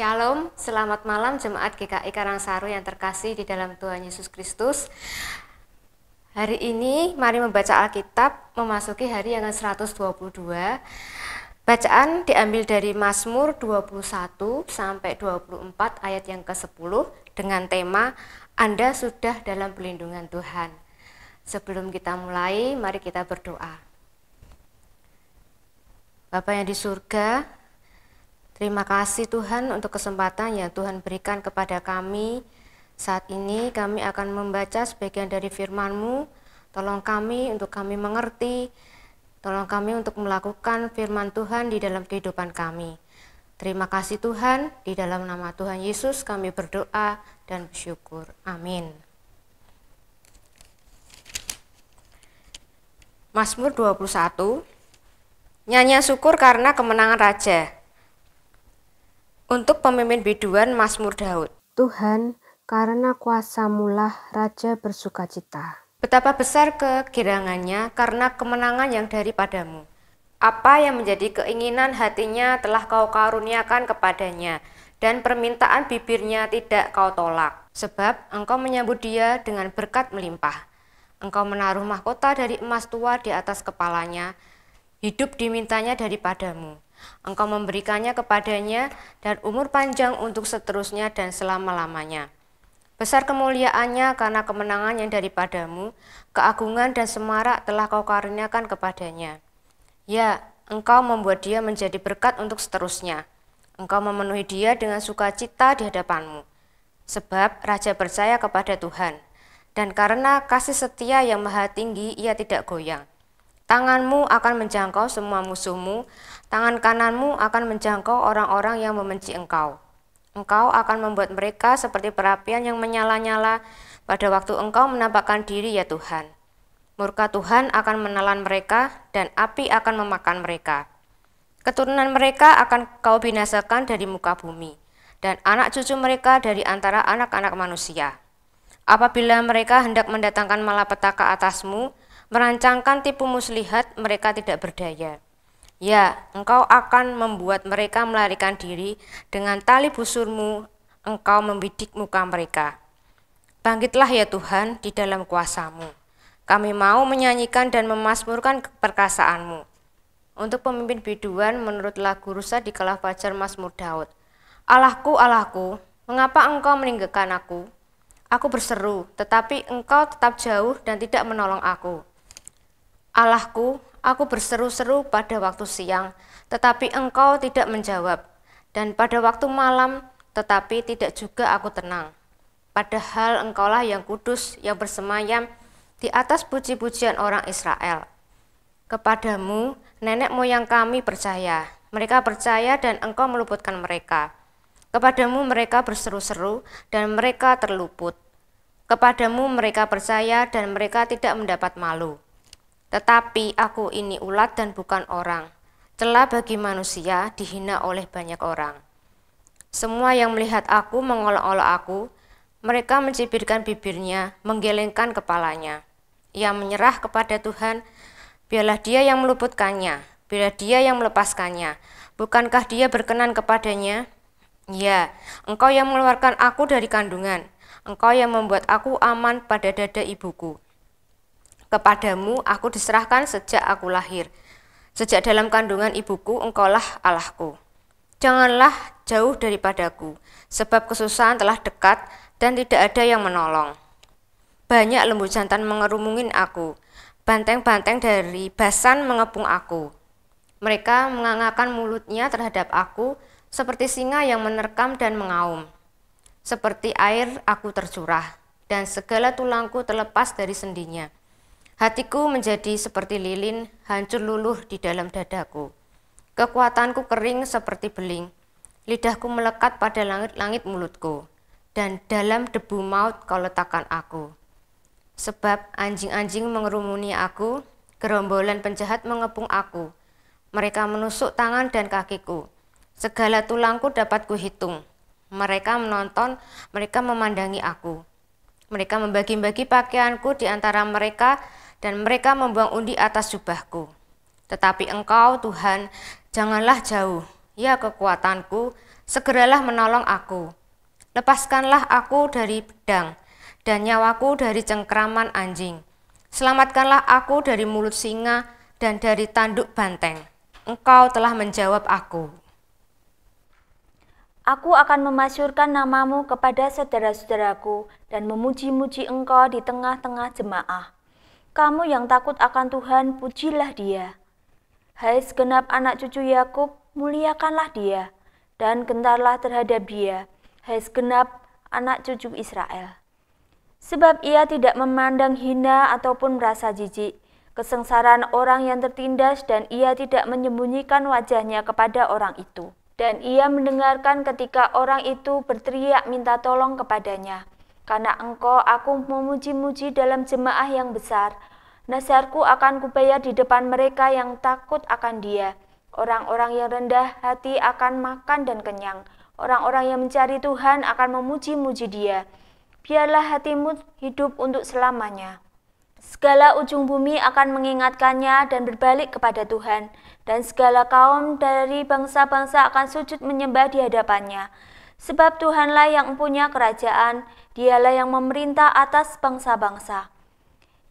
Shalom, selamat malam jemaat GKI Karangsaru yang terkasih di dalam Tuhan Yesus Kristus. Hari ini mari membaca Alkitab memasuki hari yang ke-122. Bacaan diambil dari Mazmur 21 sampai 24 ayat yang ke-10 dengan tema Anda sudah dalam pelindungan Tuhan. Sebelum kita mulai, mari kita berdoa. Bapak yang di surga, Terima kasih Tuhan untuk kesempatan yang Tuhan berikan kepada kami. Saat ini kami akan membaca sebagian dari firman-Mu. Tolong kami untuk kami mengerti, tolong kami untuk melakukan firman Tuhan di dalam kehidupan kami. Terima kasih Tuhan, di dalam nama Tuhan Yesus kami berdoa dan bersyukur. Amin. Mazmur 21 Nyanyi syukur karena kemenangan Raja untuk pemimpin biduan Mazmur Daud. Tuhan, karena kuasa kuasamulah Raja bersuka cita. Betapa besar kegirangannya karena kemenangan yang daripadamu. Apa yang menjadi keinginan hatinya telah kau karuniakan kepadanya, dan permintaan bibirnya tidak kau tolak. Sebab engkau menyambut dia dengan berkat melimpah. Engkau menaruh mahkota dari emas tua di atas kepalanya, Hidup dimintanya daripadamu. Engkau memberikannya kepadanya dan umur panjang untuk seterusnya dan selama-lamanya. Besar kemuliaannya karena kemenangan yang daripadamu, keagungan dan semarak telah kau karuniakan kepadanya. Ya, engkau membuat dia menjadi berkat untuk seterusnya. Engkau memenuhi dia dengan sukacita di hadapanmu. Sebab Raja percaya kepada Tuhan, dan karena kasih setia yang maha tinggi ia tidak goyang. Tanganmu akan menjangkau semua musuhmu, tangan kananmu akan menjangkau orang-orang yang membenci engkau. Engkau akan membuat mereka seperti perapian yang menyala-nyala pada waktu engkau menampakkan diri ya Tuhan. Murka Tuhan akan menelan mereka dan api akan memakan mereka. Keturunan mereka akan kau binasakan dari muka bumi dan anak cucu mereka dari antara anak-anak manusia. Apabila mereka hendak mendatangkan malapetaka atasmu, merancangkan tipu muslihat mereka tidak berdaya. Ya, engkau akan membuat mereka melarikan diri dengan tali busurmu, engkau membidik muka mereka. Bangkitlah ya Tuhan di dalam kuasamu. Kami mau menyanyikan dan memasmurkan keperkasaanmu Untuk pemimpin biduan menurut lagu rusa di kalah fajar Mas Daud. Allahku, Allahku, mengapa engkau meninggalkan aku? Aku berseru, tetapi engkau tetap jauh dan tidak menolong aku. Allahku, aku berseru-seru pada waktu siang, tetapi engkau tidak menjawab, dan pada waktu malam, tetapi tidak juga aku tenang. Padahal engkaulah yang kudus, yang bersemayam di atas puji-pujian orang Israel. Kepadamu, nenek moyang kami percaya, mereka percaya dan engkau meluputkan mereka. Kepadamu mereka berseru-seru dan mereka terluput. Kepadamu mereka percaya dan mereka tidak mendapat malu. Tetapi aku ini ulat dan bukan orang. Celah bagi manusia dihina oleh banyak orang. Semua yang melihat aku mengolok-olok aku, mereka mencibirkan bibirnya, menggelengkan kepalanya. Ia menyerah kepada Tuhan, biarlah dia yang meluputkannya, biarlah dia yang melepaskannya. Bukankah dia berkenan kepadanya? Ya, engkau yang mengeluarkan aku dari kandungan, engkau yang membuat aku aman pada dada ibuku. Kepadamu aku diserahkan sejak aku lahir. Sejak dalam kandungan ibuku, engkaulah Allahku. Janganlah jauh daripadaku, sebab kesusahan telah dekat dan tidak ada yang menolong. Banyak lembu jantan mengerumungin aku, banteng-banteng dari basan mengepung aku. Mereka mengangakan mulutnya terhadap aku, seperti singa yang menerkam dan mengaum. Seperti air aku tercurah, dan segala tulangku terlepas dari sendinya. Hatiku menjadi seperti lilin, hancur luluh di dalam dadaku. Kekuatanku kering seperti beling. Lidahku melekat pada langit-langit mulutku, dan dalam debu maut kau letakkan aku. Sebab anjing-anjing mengerumuni aku, gerombolan penjahat mengepung aku. Mereka menusuk tangan dan kakiku. Segala tulangku dapat kuhitung. Mereka menonton, mereka memandangi aku. Mereka membagi-bagi pakaianku di antara mereka dan mereka membuang undi atas jubahku. Tetapi engkau, Tuhan, janganlah jauh, ya kekuatanku, segeralah menolong aku. Lepaskanlah aku dari pedang, dan nyawaku dari cengkraman anjing. Selamatkanlah aku dari mulut singa dan dari tanduk banteng. Engkau telah menjawab aku. Aku akan memasyurkan namamu kepada saudara-saudaraku dan memuji-muji engkau di tengah-tengah jemaah. Kamu yang takut akan Tuhan, pujilah Dia. Hai segenap anak cucu Yakub, muliakanlah Dia dan gentarlah terhadap Dia, hai segenap anak cucu Israel. Sebab ia tidak memandang hina ataupun merasa jijik, kesengsaraan orang yang tertindas dan ia tidak menyembunyikan wajahnya kepada orang itu. Dan ia mendengarkan ketika orang itu berteriak minta tolong kepadanya. Karena engkau aku memuji-muji dalam jemaah yang besar. Nasarku akan kubayar di depan mereka yang takut akan dia. Orang-orang yang rendah hati akan makan dan kenyang. Orang-orang yang mencari Tuhan akan memuji-muji dia. Biarlah hatimu hidup untuk selamanya. Segala ujung bumi akan mengingatkannya dan berbalik kepada Tuhan, dan segala kaum dari bangsa-bangsa akan sujud menyembah di hadapannya. Sebab Tuhanlah yang punya kerajaan, dialah yang memerintah atas bangsa-bangsa.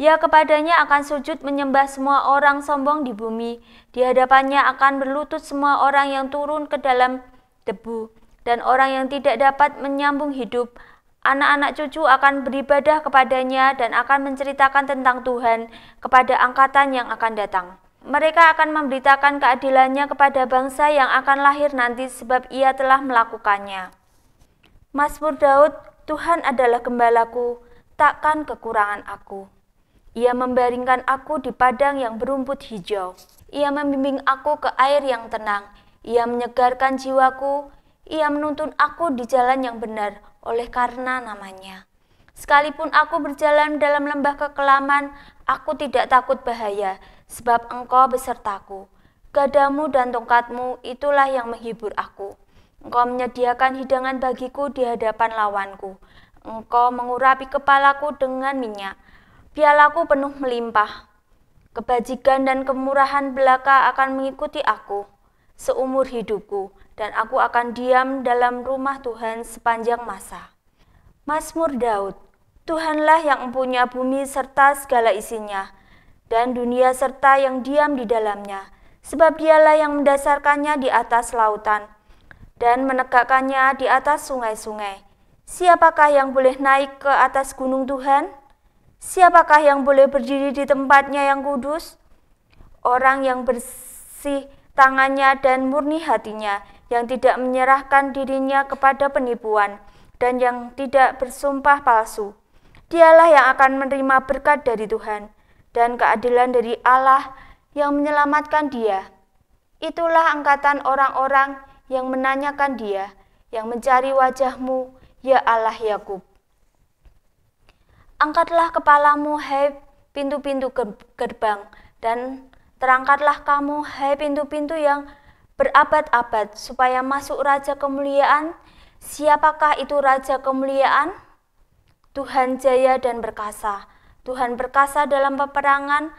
Ya kepadanya akan sujud menyembah semua orang sombong di bumi, di hadapannya akan berlutut semua orang yang turun ke dalam debu, dan orang yang tidak dapat menyambung hidup. Anak-anak cucu akan beribadah kepadanya dan akan menceritakan tentang Tuhan kepada angkatan yang akan datang. Mereka akan memberitakan keadilannya kepada bangsa yang akan lahir nanti sebab ia telah melakukannya. Mazmur Daud, Tuhan adalah gembalaku, takkan kekurangan aku. Ia membaringkan aku di padang yang berumput hijau. Ia membimbing aku ke air yang tenang. Ia menyegarkan jiwaku. Ia menuntun aku di jalan yang benar oleh karena namanya. Sekalipun aku berjalan dalam lembah kekelaman, aku tidak takut bahaya, sebab engkau besertaku. Gadamu dan tongkatmu itulah yang menghibur aku. Engkau menyediakan hidangan bagiku di hadapan lawanku. Engkau mengurapi kepalaku dengan minyak. Pialaku penuh melimpah. Kebajikan dan kemurahan belaka akan mengikuti aku seumur hidupku, dan aku akan diam dalam rumah Tuhan sepanjang masa. Mazmur Daud Tuhanlah yang mempunyai bumi serta segala isinya, dan dunia serta yang diam di dalamnya, sebab dialah yang mendasarkannya di atas lautan, dan menegakkannya di atas sungai-sungai. Siapakah yang boleh naik ke atas gunung Tuhan? Siapakah yang boleh berdiri di tempatnya yang kudus? Orang yang bersih tangannya dan murni hatinya, yang tidak menyerahkan dirinya kepada penipuan, dan yang tidak bersumpah palsu. Dialah yang akan menerima berkat dari Tuhan dan keadilan dari Allah yang menyelamatkan dia. Itulah angkatan orang-orang yang menanyakan dia, yang mencari wajahmu, ya Allah Yakub. Angkatlah kepalamu, hai pintu-pintu gerbang, dan terangkatlah kamu, hai pintu-pintu yang berabad-abad, supaya masuk Raja Kemuliaan. Siapakah itu Raja Kemuliaan? Tuhan jaya dan berkasa. Tuhan berkasa dalam peperangan,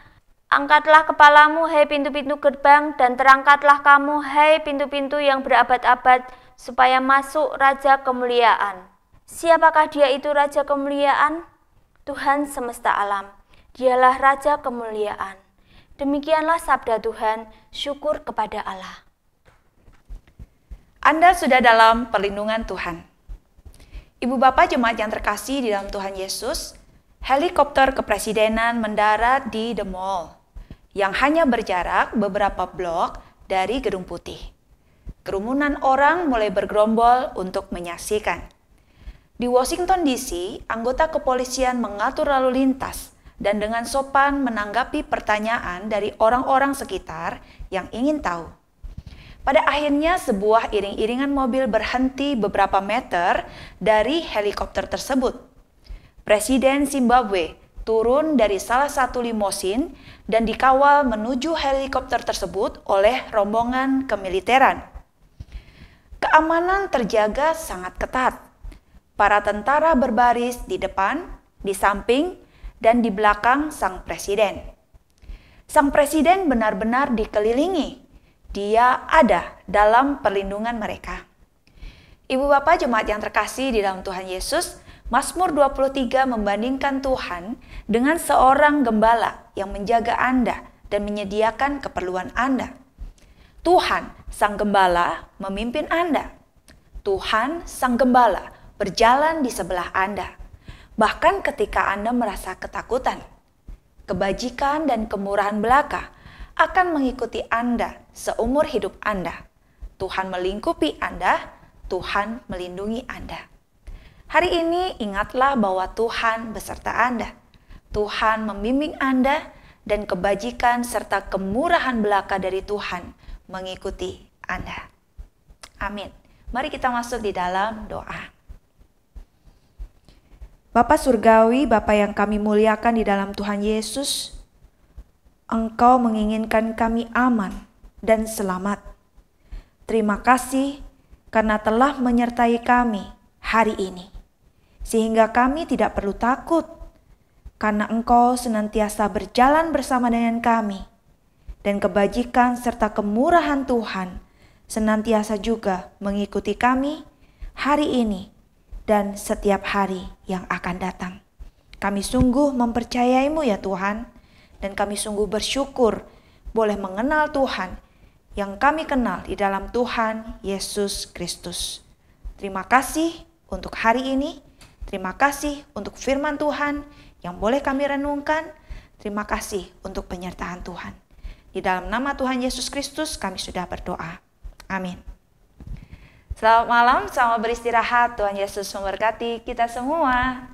Angkatlah kepalamu, hei pintu-pintu gerbang, dan terangkatlah kamu, hei pintu-pintu yang berabad-abad, supaya masuk Raja Kemuliaan. Siapakah dia itu Raja Kemuliaan? Tuhan semesta alam. Dialah Raja Kemuliaan. Demikianlah sabda Tuhan, syukur kepada Allah. Anda sudah dalam perlindungan Tuhan. Ibu bapak jemaat yang terkasih di dalam Tuhan Yesus, helikopter kepresidenan mendarat di The Mall yang hanya berjarak beberapa blok dari Gedung Putih. Kerumunan orang mulai bergerombol untuk menyaksikan. Di Washington DC, anggota kepolisian mengatur lalu lintas dan dengan sopan menanggapi pertanyaan dari orang-orang sekitar yang ingin tahu. Pada akhirnya sebuah iring-iringan mobil berhenti beberapa meter dari helikopter tersebut. Presiden Zimbabwe turun dari salah satu limosin dan dikawal menuju helikopter tersebut oleh rombongan kemiliteran. Keamanan terjaga sangat ketat. Para tentara berbaris di depan, di samping, dan di belakang sang presiden. Sang presiden benar-benar dikelilingi. Dia ada dalam perlindungan mereka. Ibu bapak jemaat yang terkasih di dalam Tuhan Yesus, Masmur 23 membandingkan Tuhan dengan seorang gembala yang menjaga Anda dan menyediakan keperluan Anda. Tuhan, Sang Gembala, memimpin Anda. Tuhan, Sang Gembala, berjalan di sebelah Anda, bahkan ketika Anda merasa ketakutan. Kebajikan dan kemurahan belaka akan mengikuti Anda seumur hidup Anda. Tuhan melingkupi Anda, Tuhan melindungi Anda. Hari ini ingatlah bahwa Tuhan beserta Anda. Tuhan membimbing Anda dan kebajikan serta kemurahan belaka dari Tuhan mengikuti Anda. Amin. Mari kita masuk di dalam doa. Bapak Surgawi, Bapak yang kami muliakan di dalam Tuhan Yesus, Engkau menginginkan kami aman dan selamat. Terima kasih karena telah menyertai kami hari ini sehingga kami tidak perlu takut, karena Engkau senantiasa berjalan bersama dengan kami, dan kebajikan serta kemurahan Tuhan senantiasa juga mengikuti kami hari ini dan setiap hari yang akan datang. Kami sungguh mempercayaimu ya Tuhan, dan kami sungguh bersyukur boleh mengenal Tuhan yang kami kenal di dalam Tuhan Yesus Kristus. Terima kasih untuk hari ini. Terima kasih untuk firman Tuhan yang boleh kami renungkan. Terima kasih untuk penyertaan Tuhan. Di dalam nama Tuhan Yesus Kristus kami sudah berdoa. Amin. Selamat malam, selamat beristirahat. Tuhan Yesus memberkati kita semua.